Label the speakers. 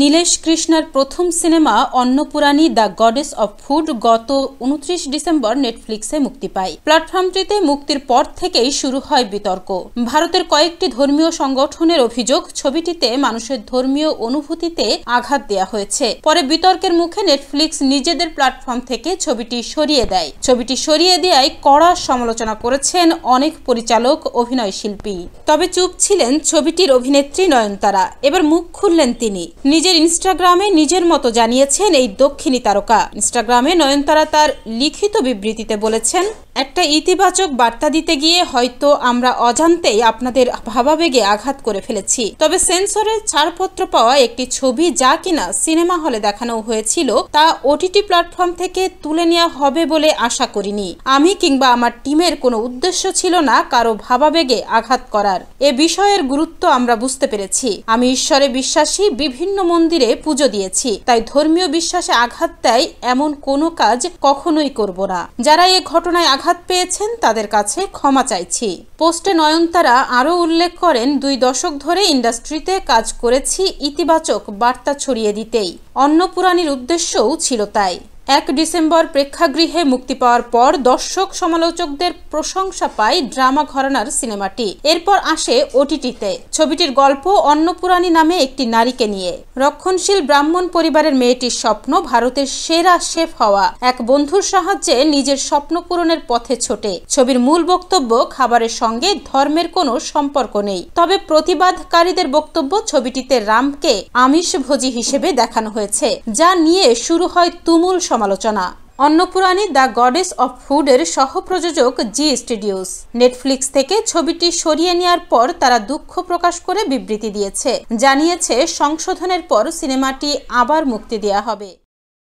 Speaker 1: নীলেশ কৃষ্ণার প্রথম cinema Annapoorani the goddess of food গত উনত্রিশ ডিসেম্বর নেটফ্লিক্সে মুক্তি পায় প্ল্যাটফর্মটিতে মুক্তির পর থেকেই শুরু হয় বিতর্ক ভারতের কয়েকটি ধর্মীয় সংগঠনের অভিযোগ ছবিটিতে মানুষের ধর্মীয় অনুভূতিতে আঘাত দেয়া হয়েছে পরে বিতর্কের মুখে নেটফ্লিক্স নিজেদের প্ল্যাটফর্ম থেকে ছবিটি সরিয়ে দেয় ছবিটি সরিয়ে দেওয়ায় কড়া সমালোচনা করেছেন অনেক পরিচালক অভিনয় শিল্পী তবে চুপ ছিলেন ছবিটির অভিনেত্রী নয়নতারা এবার মুখ খুললেন তিনি নিজের ইনস্টাগ্রামে নিজের মতো জানিয়েছেন এই দক্ষিণী তারকা ইনস্টাগ্রামে নয়নতারা তার লিখিত বিবৃতিতে বলেছেন একটা ইতিবাচক বার্তা দিতে গিয়ে হয়তো আমরা অজান্তেই আপনাদের ভাবাবেগে আঘাত করে ফেলেছি তবে সেন্সরের ছাড়পত্র পাওয়া একটি ছবি যা কিনা সিনেমা হলে দেখানো হয়েছিল তা ওটিটি প্ল্যাটফর্ম থেকে তুলে নেওয়া হবে বলে আশা করিনি আমি কিংবা আমার টিমের কোনো উদ্দেশ্য ছিল না কারো ভাবাবেগে আঘাত করার এ বিষয়ের গুরুত্ব আমরা বুঝতে পেরেছি আমি ঈশ্বরে বিশ্বাসী বিভিন্ন মন্দিরে পুজো দিয়েছি তাই ধর্মীয় বিশ্বাসে আঘাত দেয় এমন কোনো কাজ কখনোই করব না যারা এ ঘটনায় আঘাত পেয়েছেন তাদের কাছে ক্ষমা চাইছি পোস্টে নয়নতারা আরও উল্লেখ করেন দুই দশক ধরে ইন্ডাস্ট্রিতে কাজ করেছি ইতিবাচক বার্তা ছড়িয়ে দিতেই অন্নপুরাণীর উদ্দেশ্যও ছিল তাই এক ডিসেম্বর প্রেক্ষাগৃহে মুক্তি পাওয়ার পর দর্শক সমালোচকদের প্রশংসা পায় ড্রামা ঘরানার সিনেমাটি এরপর আসে ওটিটিতে ছবিটির গল্প অন্নপুরাণী নামে একটি নারীকে নিয়ে রক্ষণশীল ব্রাহ্মণ পরিবারের মেয়েটির স্বপ্ন ভারতের সেরা শেফ হওয়া এক বন্ধুর সাহায্যে নিজের স্বপ্ন পূরণের পথে ছোটে ছবির মূল বক্তব্য খাবারের সঙ্গে ধর্মের কোনো সম্পর্ক নেই তবে প্রতিবাদকারীদের বক্তব্য ছবিটিতে রামকে আমিষভোজী হিসেবে দেখানো হয়েছে যা নিয়ে শুরু হয় তুমুল সমালোচনা অন্নপুরাণী দ্য গডেস অফ ফুডের সহ প্রযোজক জি স্টুডিওস নেটফ্লিক্স থেকে ছবিটি সরিয়ে নেওয়ার পর তারা দুঃখ প্রকাশ করে বিবৃতি দিয়েছে জানিয়েছে সংশোধনের পর সিনেমাটি আবার মুক্তি দেওয়া হবে